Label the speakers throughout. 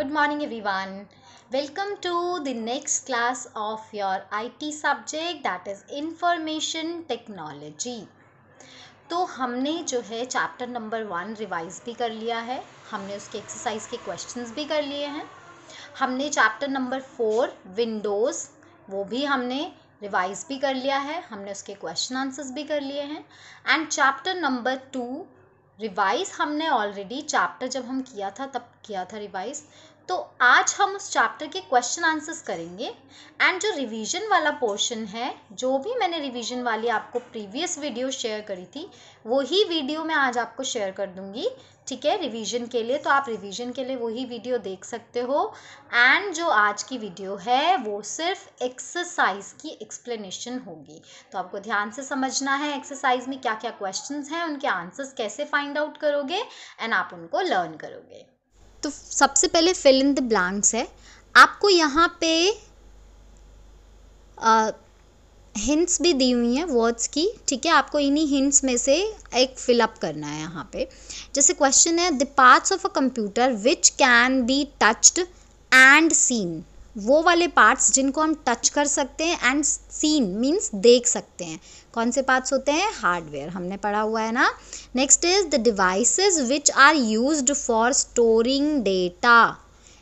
Speaker 1: Good morning everyone. Welcome to the next class of your IT subject that is Information Technology. तो हमने जो है chapter number one revise भी कर लिया है हमने उसके एक्सरसाइज के क्वेश्चंस भी कर लिए हैं हमने चैप्टर नंबर फोर विंडोज़ वो भी हमने रिवाइज भी कर लिया है हमने उसके क्वेश्चन आंसर्स भी कर लिए हैं and chapter number two revise हमने ऑलरेडी चैप्टर जब हम किया था तब किया था रिवाइज तो आज हम उस चैप्टर के क्वेश्चन आंसर्स करेंगे एंड जो रिवीजन वाला पोर्शन है जो भी मैंने रिवीजन वाली आपको प्रीवियस वीडियो शेयर करी थी वही वीडियो मैं आज आपको शेयर कर दूंगी ठीक है रिवीजन के लिए तो आप रिवीजन के लिए वही वीडियो देख सकते हो एंड जो आज की वीडियो है वो सिर्फ एक्सरसाइज की एक्सप्लेनेशन होगी तो आपको ध्यान से समझना है एक्सरसाइज में क्या क्या क्वेश्चंस हैं उनके आंसर्स कैसे फाइंड आउट करोगे एंड आप उनको लर्न करोगे तो सबसे पहले फिल इन द ब्लैंक्स है आपको यहाँ पे आ, हिंट्स भी दी हुई हैं वर्ड्स की ठीक है आपको इन्हीं हिंट्स में से एक फिलअप करना है यहाँ पे जैसे क्वेश्चन है the parts of a computer which can be touched and seen वो वाले पार्ट्स जिनको हम टच कर सकते हैं एंड सीन मीन्स देख सकते हैं कौन से पार्ट्स होते हैं हार्डवेयर हमने पढ़ा हुआ है ना next is the devices which are used for storing data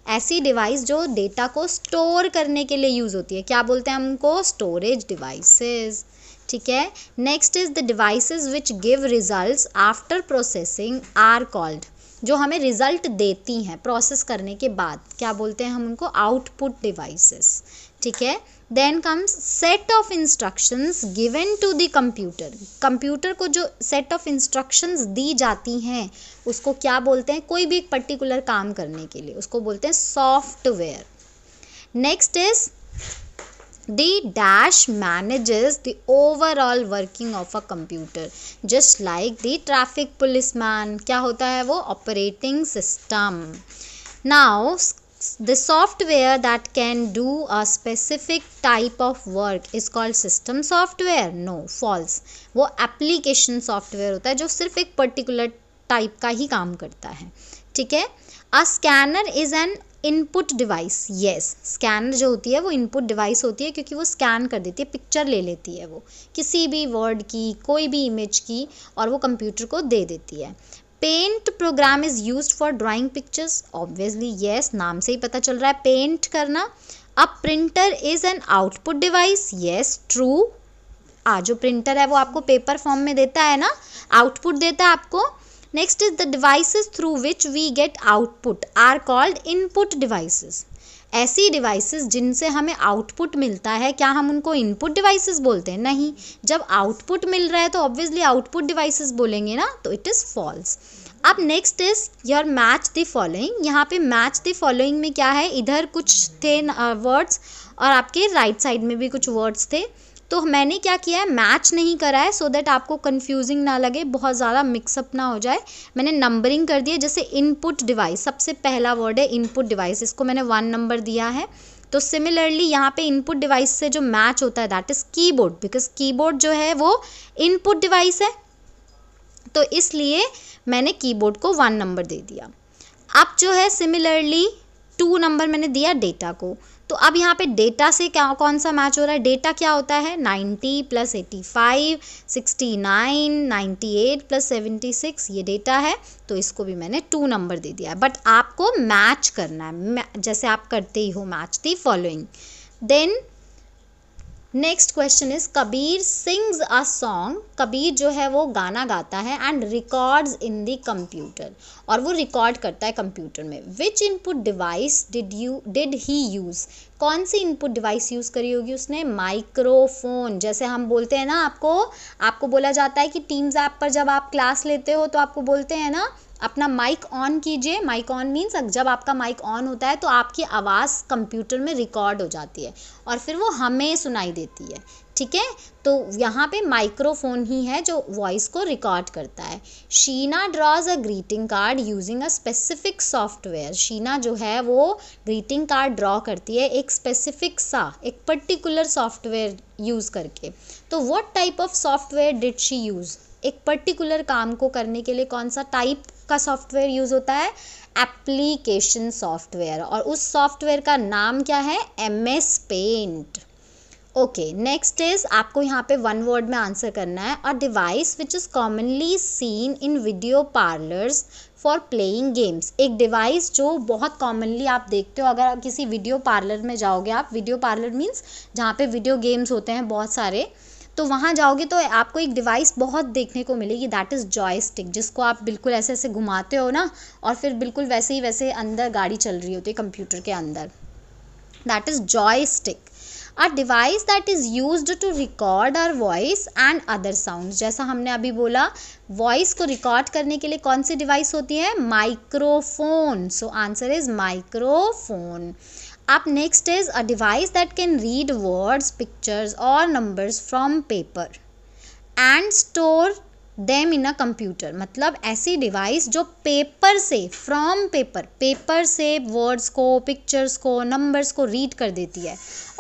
Speaker 1: ऐसी डिवाइस जो डेटा को स्टोर करने के लिए यूज़ होती है क्या बोलते हैं हम उनको स्टोरेज डिवाइसेस ठीक है next is the devices which give results after processing are called जो हमें रिज़ल्ट देती हैं प्रोसेस करने के बाद क्या बोलते हैं हम उनको आउटपुट डिवाइसेस ठीक है then comes set of instructions given to the computer computer को जो सेट ऑफ इंस्ट्रक्शंस दी जाती हैं उसको क्या बोलते हैं कोई भी एक पर्टिकुलर काम करने के लिए उसको बोलते हैं software next is dash dash manages overall working of a computer just like the traffic police man क्या होता है वो operating system now the software that can do a specific type of work is called system software no false वो application software होता है जो सिर्फ एक पर्टिकुलर टाइप का ही काम करता है ठीक है a scanner is an input device yes scanner जो होती है वो इनपुट डिवाइस होती है क्योंकि वो स्कैन कर देती है पिक्चर ले लेती है वो किसी भी वर्ड की कोई भी इमेज की और वो कंप्यूटर को दे देती है paint program is use for drawing pictures obviously yes नाम से ही पता चल रहा है पेंट करना अब printer is an output device yes true आ जो प्रिंटर है वो आपको पेपर फॉर्म में देता है ना आउटपुट देता है आपको next is the devices through which we get output are called input devices ऐसी डिवाइसेस जिनसे हमें आउटपुट मिलता है क्या हम उनको इनपुट डिवाइसेस बोलते हैं नहीं जब आउटपुट मिल रहा है तो ऑब्वियसली आउटपुट डिवाइसेस बोलेंगे ना तो इट इज़ फॉल्स अब next is your match the following यहाँ पे मैच द फॉलोइंग में क्या है इधर कुछ थे वर्ड्स uh, और आपके राइट right साइड में भी कुछ वर्ड्स थे तो मैंने क्या किया है मैच नहीं करा है सो so दैट आपको कन्फ्यूजिंग ना लगे बहुत ज़्यादा मिक्सअप ना हो जाए मैंने नंबरिंग कर दिया जैसे इनपुट डिवाइस सबसे पहला वर्ड है इनपुट डिवाइस इसको मैंने वन नंबर दिया है तो सिमिलरली यहाँ पे इनपुट डिवाइस से जो मैच होता है that is keyboard because keyboard जो है वो इनपुट डिवाइस है तो इसलिए मैंने कीबोर्ड को वन नंबर दे दिया अब जो है सिमिलरली टू नंबर मैंने दिया डेटा को तो अब यहाँ पे डेटा से क्या कौन सा मैच हो रहा है डेटा क्या होता है 90 plus eighty five sixty nine ninety eight plus seventy six ये डेटा है तो इसको भी मैंने टू नंबर दे दिया है बट आपको मैच करना है जैसे आप करते ही हो match the following then next question is Kabir sings a song Kabir जो है वो गाना गाता है and records in the computer और वो रिकॉर्ड करता है कंप्यूटर में which input device did you did he use कौन सी इनपुट डिवाइस यूज़ करी होगी उसने माइक्रोफोन जैसे हम बोलते हैं ना आपको आपको बोला जाता है कि टीम्स ऐप पर जब आप क्लास लेते हो तो आपको बोलते हैं ना अपना माइक ऑन कीजिए माइक ऑन मीन्स जब आपका माइक ऑन होता है तो आपकी आवाज़ कंप्यूटर में रिकॉर्ड हो जाती है और फिर वो हमें सुनाई देती है ठीक है तो यहाँ पे माइक्रोफोन ही है जो वॉइस को रिकॉर्ड करता है Sheena draws a greeting card using a specific software Sheena जो है वो ग्रीटिंग कार्ड ड्रॉ करती है एक स्पेसिफिक सा एक पर्टिकुलर सॉफ्टवेयर यूज़ करके तो what type of software did she use एक पर्टिकुलर काम को करने के लिए कौन सा टाइप का सॉफ्टवेयर यूज़ होता है एप्लीकेशन सॉफ्टवेयर और उस सॉफ्टवेयर का नाम क्या है M S paint okay next is आपको यहाँ पे वन वर्ड में आंसर करना है a device which is commonly seen in video parlours for playing games एक डिवाइस जो बहुत कॉमनली आप देखते हो अगर आप किसी वीडियो पार्लर में जाओगे आप वीडियो पार्लर मीन्स जहाँ पे वीडियो गेम्स होते हैं बहुत सारे तो वहाँ जाओगे तो आपको एक डिवाइस बहुत देखने को मिलेगी दैट इज़ जॉय स्टिक जिसको आप बिल्कुल ऐसे ऐसे घुमाते हो ना और फिर बिल्कुल वैसे ही वैसे अंदर गाड़ी चल रही होती है कंप्यूटर के अंदर that is joystick a device that is use to record our voice and other sound जैसा हमने अभी बोला वॉइस को रिकॉर्ड करने के लिए कौन सी डिवाइस होती है microphone so answer is microphone आप next is a device that can read words pictures और numbers from paper and store them in a computer मतलब ऐसी डिवाइस जो पेपर से फ्रॉम पेपर पेपर से वर्ड्स को पिक्चर्स को नंबर्स को रीड कर देती है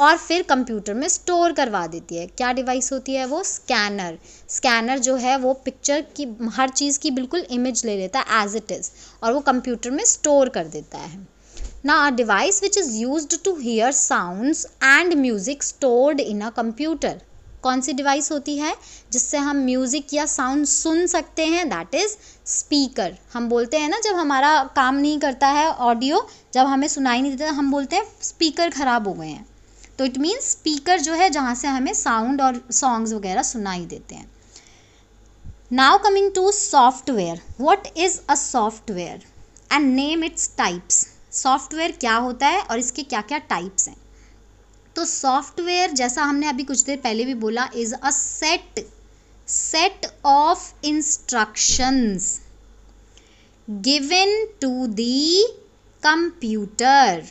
Speaker 1: और फिर कंप्यूटर में स्टोर करवा देती है क्या डिवाइस होती है वो स्कैनर स्कैनर जो है वो पिक्चर की हर चीज़ की बिल्कुल इमेज ले लेता है एज इट इज़ और वो कंप्यूटर में स्टोर कर देता है Now a device which is used to hear sounds and music stored in a computer. कौन सी डिवाइस होती है जिससे हम म्यूज़िक या साउंड सुन सकते हैं दैट इज़ स्पीकर हम बोलते हैं ना जब हमारा काम नहीं करता है ऑडियो जब हमें सुनाई नहीं देता हम बोलते हैं स्पीकर ख़राब हो गए हैं तो इट मीन्स स्पीकर जो है जहाँ से हमें साउंड और सॉन्ग्स वगैरह सुनाई देते हैं now coming to software what is a software and name its types software क्या होता है और इसके क्या क्या टाइप्स हैं तो सॉफ्टवेयर जैसा हमने अभी कुछ देर पहले भी बोला is a set set of instructions given to the computer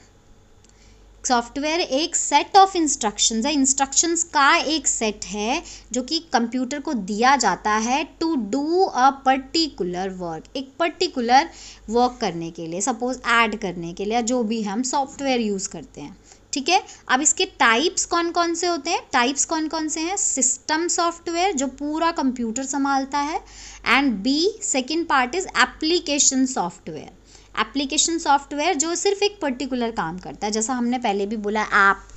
Speaker 1: software एक सेट ऑफ इंस्ट्रक्शंस है इंस्ट्रक्शंस का एक सेट है जो कि कंप्यूटर को दिया जाता है to do a particular work एक पर्टिकुलर वर्क करने के लिए सपोज ऐड करने के लिए जो भी हम सॉफ्टवेयर यूज़ करते हैं ठीक है अब इसके टाइप्स कौन कौन से होते हैं टाइप्स कौन कौन से हैं सिस्टम सॉफ्टवेयर जो पूरा कंप्यूटर संभालता है and B second part is application software application software जो सिर्फ एक पर्टिकुलर काम करता है जैसा हमने पहले भी बोला ऐप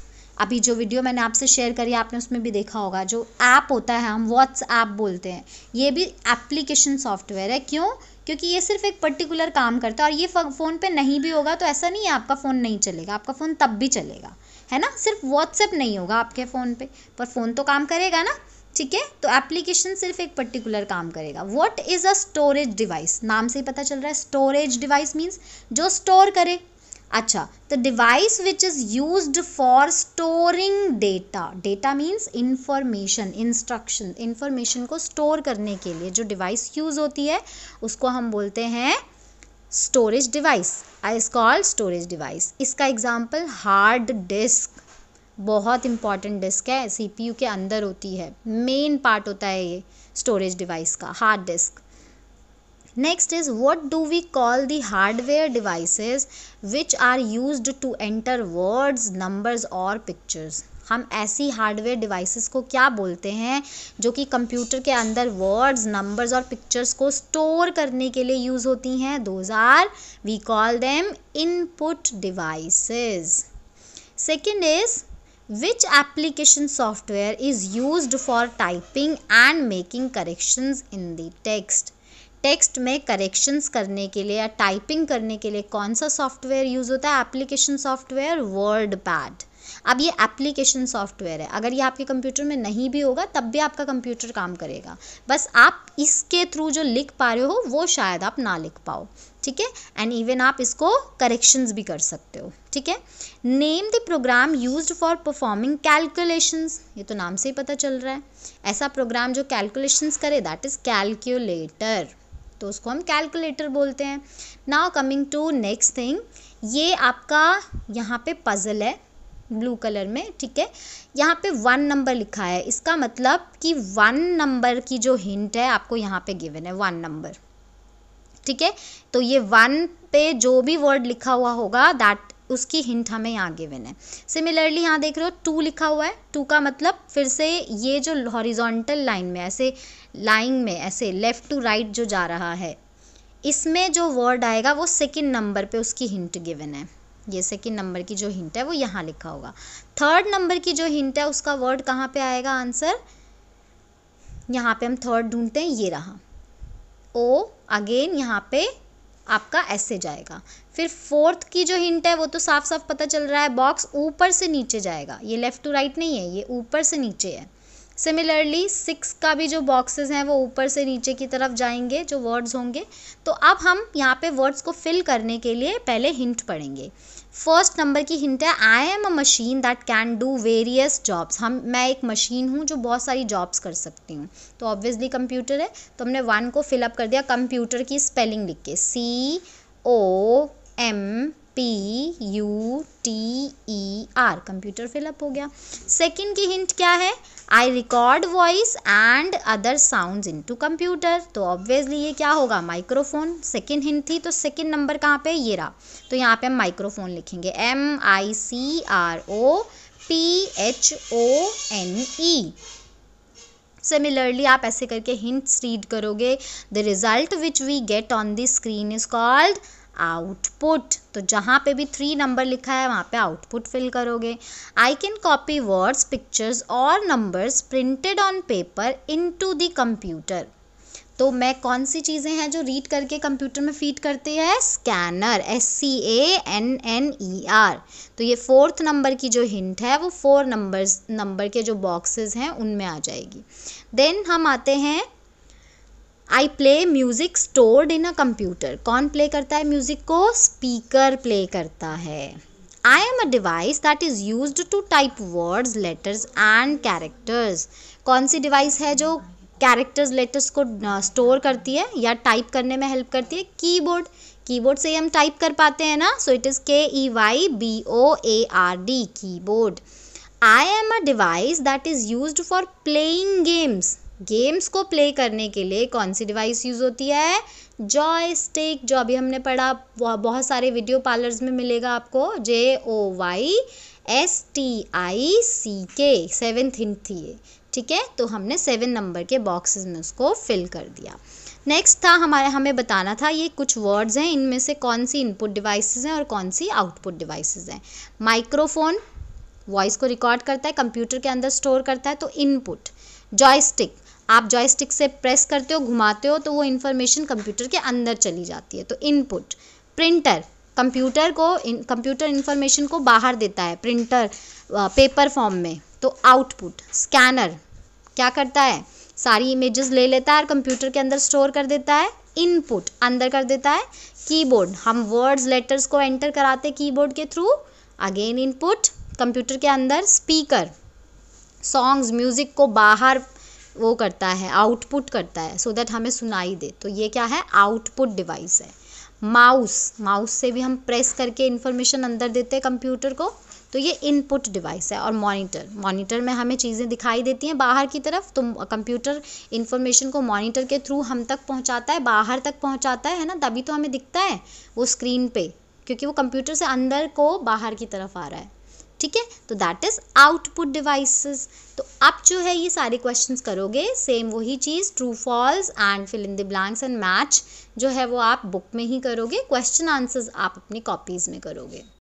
Speaker 1: अभी जो वीडियो मैंने आपसे शेयर करी आपने उसमें भी देखा होगा जो ऐप होता है हम ऐप बोलते हैं ये भी एप्लीकेशन सॉफ्टवेयर है क्यों क्योंकि ये सिर्फ एक पर्टिकुलर काम करता है और ये फ़ोन पे नहीं भी होगा तो ऐसा नहीं है आपका फ़ोन नहीं चलेगा आपका फ़ोन तब भी चलेगा है ना सिर्फ व्हाट्सएप नहीं होगा आपके फ़ोन पे पर फ़ोन तो काम करेगा ना ठीक है तो एप्लीकेशन सिर्फ एक पर्टिकुलर काम करेगा what is a storage device नाम से ही पता चल रहा है स्टोरेज डिवाइस मीन्स जो स्टोर करे अच्छा the device which is use for storing data data means information instruction information को स्टोर करने के लिए जो डिवाइस यूज होती है उसको हम बोलते हैं storage device I is called storage device इसका एग्जाम्पल हार्ड डिस्क बहुत इंपॉर्टेंट डिस्क है सी पी यू के अंदर होती है मेन पार्ट होता है ये स्टोरेज डिवाइस का hard disk next is what do we call the hardware device which are use to enter words numbers और पिक्चर्स हम ऐसी हार्डवेयर डिवाइसेस को क्या बोलते हैं जो कि कंप्यूटर के अंदर वर्ड्स नंबर्स और पिक्चर्स को स्टोर करने के लिए यूज़ होती हैं those are we call them input devices second is which application software is used for typing and making corrections in the text text में करेक्शंस करने के लिए या टाइपिंग करने के लिए कौन सा सॉफ्टवेयर यूज़ होता है एप्लीकेशन सॉफ्टवेयर वर्ड पैड अब ये एप्लीकेशन सॉफ्टवेयर है अगर ये आपके कंप्यूटर में नहीं भी होगा तब भी आपका कंप्यूटर काम करेगा बस आप इसके थ्रू जो लिख पा रहे हो वो शायद आप ना लिख पाओ ठीक है एंड इवन आप इसको करेक्शंस भी कर सकते हो ठीक है name the program use for performing calculations ये तो नाम से ही पता चल रहा है ऐसा प्रोग्राम जो कैलकुलेशंस करे दैट इज़ कैलकुलेटर तो उसको हम कैलकुलेटर बोलते हैं now coming to next thing ये आपका यहाँ पे पजल है ब्लू कलर में ठीक है यहाँ पे वन नंबर लिखा है इसका मतलब कि वन नंबर की जो हिंट है आपको यहाँ पे गिवन है वन नंबर ठीक है तो ये वन पे जो भी वर्ड लिखा हुआ होगा दैट उसकी हिंट हमें यहाँ गिवन है सिमिलरली यहाँ देख रहे हो टू लिखा हुआ है टू का मतलब फिर से ये जो हॉरिजोंटल लाइन में ऐसे लाइन में ऐसे लेफ़्ट टू राइट जो जा रहा है इसमें जो वर्ड आएगा वो सेकेंड नंबर पे उसकी हिंट गिवन है ये सेकेंड नंबर की जो हिंट है वो यहाँ लिखा होगा थर्ड नंबर की जो हिंट है उसका वर्ड कहाँ पे आएगा आंसर यहाँ पे हम थर्ड ढूंढते हैं ये रहा ओ अगेन यहाँ पे आपका ऐसे जाएगा फिर फोर्थ की जो हिंट है वो तो साफ साफ पता चल रहा है बॉक्स ऊपर से नीचे जाएगा ये लेफ़्ट टू राइट नहीं है ये ऊपर से नीचे है सिमिलरली सिक्स का भी जो बॉक्सेस हैं वो ऊपर से नीचे की तरफ जाएंगे जो वर्ड्स होंगे तो अब हम यहाँ पे वर्ड्स को फिल करने के लिए पहले हिंट पढ़ेंगे फर्स्ट नंबर की हिंट है I am a machine that can do various jobs हम मैं एक मशीन हूँ जो बहुत सारी जॉब्स कर सकती हूँ तो ऑब्वियसली कंप्यूटर है तो हमने वन को फिलअप कर दिया कंप्यूटर की स्पेलिंग लिख के C O M P U T E R computer fill up हो गया सेकेंड की हिंट क्या है I record voice and other sound into computer तो ऑब्वियसली ये क्या होगा माइक्रोफोन सेकेंड हिंट थी तो सेकेंड नंबर कहाँ पे ये रहा तो यहाँ पे हम माइक्रोफोन लिखेंगे M I C R O P H O N E similarly आप ऐसे करके हिंट्स रीड करोगे the result which we get on the screen is called output तो जहाँ पे भी थ्री नंबर लिखा है वहाँ पे आउटपुट फिल करोगे I can copy words pictures और numbers printed on paper to the computer तो मैं कौन सी चीज़ें हैं जो रीड करके कंप्यूटर में फीड करती है scanner S C A N N E R तो ये फोर्थ नंबर की जो हिंट है वो फोर नंबर्स नंबर के जो बॉक्सेस हैं उनमें आ जाएगी देन हम आते हैं I play music stored in a computer कौन प्ले करता है म्यूज़िक को स्पीकर प्ले करता है I am a device that is use to type words letters and characters कौन सी डिवाइस है जो कैरेक्टर्स लेटर्स को स्टोर करती है या टाइप करने में हेल्प करती है कीबोर्ड कीबोर्ड से ही हम टाइप कर पाते हैं ना सो it is K E Y B O A R D keyboard I am a device that is use for playing games games को प्ले करने के लिए कौन सी डिवाइस यूज़ होती है जॉय स्टिक जो अभी हमने पढ़ा बहुत सारे वीडियो पार्लर्स में मिलेगा आपको J O Y S T I C K seventh hint थी ये ठीक है तो हमने सेवन नंबर के बॉक्सेस में उसको फिल कर दिया नेक्स्ट था हमारे हमें बताना था ये कुछ वर्ड्स हैं इनमें से कौन सी इनपुट डिवाइसेस हैं और कौन सी आउटपुट डिवाइसेस हैं माइक्रोफोन वॉइस को रिकॉर्ड करता है कंप्यूटर के अंदर स्टोर करता है तो इनपुट जॉयस्टिक आप जॉयस्टिक से प्रेस करते हो घुमाते हो तो वो इन्फॉर्मेशन कंप्यूटर के अंदर चली जाती है तो इनपुट प्रिंटर कंप्यूटर को कंप्यूटर इन्फॉर्मेशन को बाहर देता है प्रिंटर पेपर फॉर्म में तो आउटपुट स्कैनर क्या करता है सारी इमेजेस ले लेता है और कंप्यूटर के अंदर स्टोर कर देता है इनपुट अंदर कर देता है कीबोर्ड हम वर्ड्स लेटर्स को एंटर कराते कीबोर्ड के थ्रू अगेन इनपुट कंप्यूटर के अंदर स्पीकर सॉन्ग्स म्यूज़िक को बाहर वो करता है आउटपुट करता है सो so दैट हमें सुनाई दे तो ये क्या है आउटपुट डिवाइस है माउस माउस से भी हम प्रेस करके इन्फॉर्मेशन अंदर देते हैं कंप्यूटर को तो ये इनपुट डिवाइस है और मॉनिटर मॉनिटर में हमें चीज़ें दिखाई देती हैं बाहर की तरफ तो कंप्यूटर इन्फॉर्मेशन को मॉनिटर के थ्रू हम तक पहुंचाता है बाहर तक पहुंचाता है ना तभी तो हमें दिखता है वो स्क्रीन पे क्योंकि वो कंप्यूटर से अंदर को बाहर की तरफ आ रहा है ठीक है तो दैट इज आउटपुट डिवाइसेस तो आप जो है ये सारे क्वेश्चंस करोगे सेम वही चीज़ true false and fill in the blanks and match जो है वो आप बुक में ही करोगे क्वेश्चन आंसर्स आप अपनी कॉपीज़ में करोगे